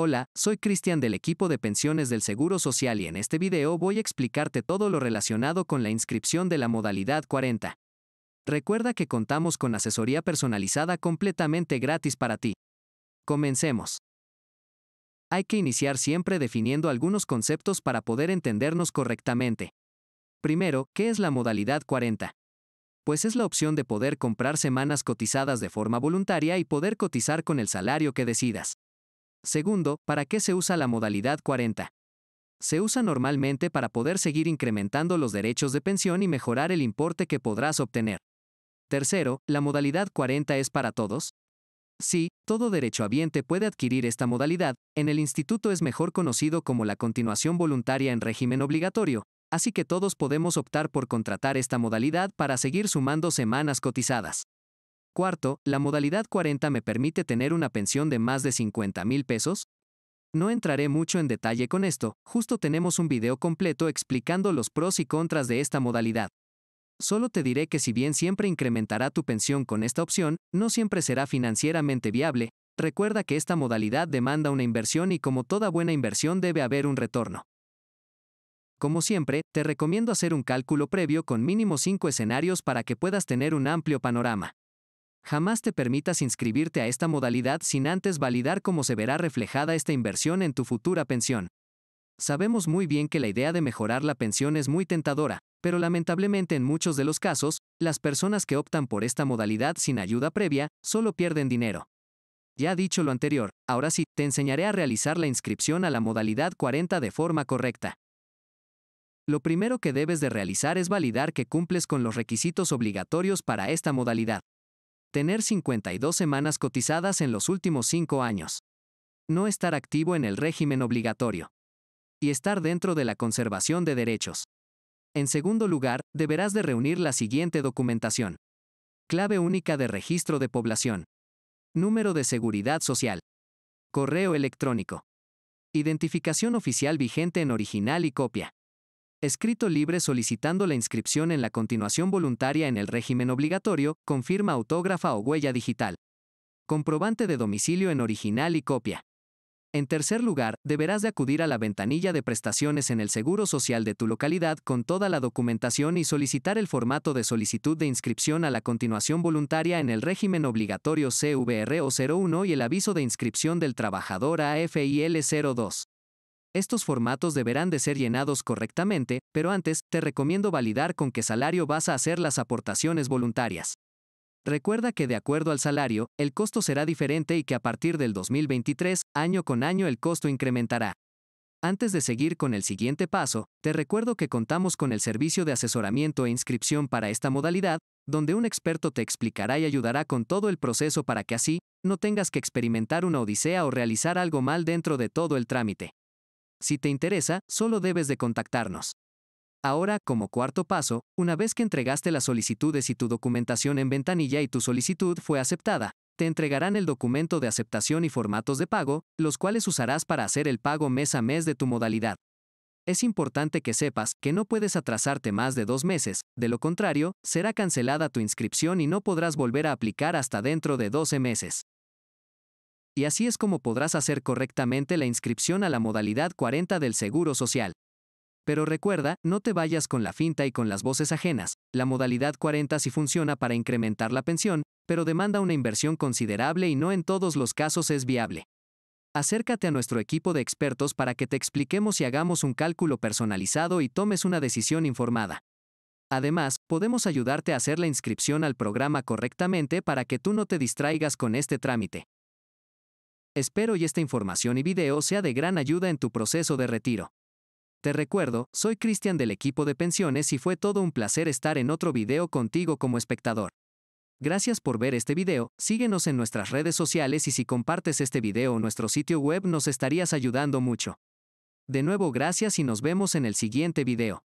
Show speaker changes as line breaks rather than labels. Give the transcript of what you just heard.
Hola, soy Cristian del equipo de pensiones del Seguro Social y en este video voy a explicarte todo lo relacionado con la inscripción de la modalidad 40. Recuerda que contamos con asesoría personalizada completamente gratis para ti. Comencemos. Hay que iniciar siempre definiendo algunos conceptos para poder entendernos correctamente. Primero, ¿qué es la modalidad 40? Pues es la opción de poder comprar semanas cotizadas de forma voluntaria y poder cotizar con el salario que decidas. Segundo, ¿para qué se usa la modalidad 40? Se usa normalmente para poder seguir incrementando los derechos de pensión y mejorar el importe que podrás obtener. Tercero, ¿la modalidad 40 es para todos? Sí, todo derechohabiente puede adquirir esta modalidad, en el instituto es mejor conocido como la continuación voluntaria en régimen obligatorio, así que todos podemos optar por contratar esta modalidad para seguir sumando semanas cotizadas. Cuarto, la modalidad 40 me permite tener una pensión de más de 50 mil pesos. No entraré mucho en detalle con esto, justo tenemos un video completo explicando los pros y contras de esta modalidad. Solo te diré que si bien siempre incrementará tu pensión con esta opción, no siempre será financieramente viable, recuerda que esta modalidad demanda una inversión y como toda buena inversión debe haber un retorno. Como siempre, te recomiendo hacer un cálculo previo con mínimo 5 escenarios para que puedas tener un amplio panorama. Jamás te permitas inscribirte a esta modalidad sin antes validar cómo se verá reflejada esta inversión en tu futura pensión. Sabemos muy bien que la idea de mejorar la pensión es muy tentadora, pero lamentablemente en muchos de los casos, las personas que optan por esta modalidad sin ayuda previa, solo pierden dinero. Ya dicho lo anterior, ahora sí, te enseñaré a realizar la inscripción a la modalidad 40 de forma correcta. Lo primero que debes de realizar es validar que cumples con los requisitos obligatorios para esta modalidad. Tener 52 semanas cotizadas en los últimos 5 años. No estar activo en el régimen obligatorio. Y estar dentro de la conservación de derechos. En segundo lugar, deberás de reunir la siguiente documentación. Clave única de registro de población. Número de seguridad social. Correo electrónico. Identificación oficial vigente en original y copia. Escrito libre solicitando la inscripción en la continuación voluntaria en el régimen obligatorio, con firma autógrafa o huella digital. Comprobante de domicilio en original y copia. En tercer lugar, deberás de acudir a la ventanilla de prestaciones en el Seguro Social de tu localidad con toda la documentación y solicitar el formato de solicitud de inscripción a la continuación voluntaria en el régimen obligatorio cvro 01 y el aviso de inscripción del trabajador AFIL 02. Estos formatos deberán de ser llenados correctamente, pero antes, te recomiendo validar con qué salario vas a hacer las aportaciones voluntarias. Recuerda que de acuerdo al salario, el costo será diferente y que a partir del 2023, año con año, el costo incrementará. Antes de seguir con el siguiente paso, te recuerdo que contamos con el servicio de asesoramiento e inscripción para esta modalidad, donde un experto te explicará y ayudará con todo el proceso para que así, no tengas que experimentar una odisea o realizar algo mal dentro de todo el trámite. Si te interesa, solo debes de contactarnos. Ahora, como cuarto paso, una vez que entregaste las solicitudes y tu documentación en ventanilla y tu solicitud fue aceptada, te entregarán el documento de aceptación y formatos de pago, los cuales usarás para hacer el pago mes a mes de tu modalidad. Es importante que sepas que no puedes atrasarte más de dos meses, de lo contrario, será cancelada tu inscripción y no podrás volver a aplicar hasta dentro de 12 meses y así es como podrás hacer correctamente la inscripción a la modalidad 40 del Seguro Social. Pero recuerda, no te vayas con la finta y con las voces ajenas. La modalidad 40 sí funciona para incrementar la pensión, pero demanda una inversión considerable y no en todos los casos es viable. Acércate a nuestro equipo de expertos para que te expliquemos y hagamos un cálculo personalizado y tomes una decisión informada. Además, podemos ayudarte a hacer la inscripción al programa correctamente para que tú no te distraigas con este trámite. Espero y esta información y video sea de gran ayuda en tu proceso de retiro. Te recuerdo, soy Cristian del equipo de pensiones y fue todo un placer estar en otro video contigo como espectador. Gracias por ver este video, síguenos en nuestras redes sociales y si compartes este video o nuestro sitio web nos estarías ayudando mucho. De nuevo gracias y nos vemos en el siguiente video.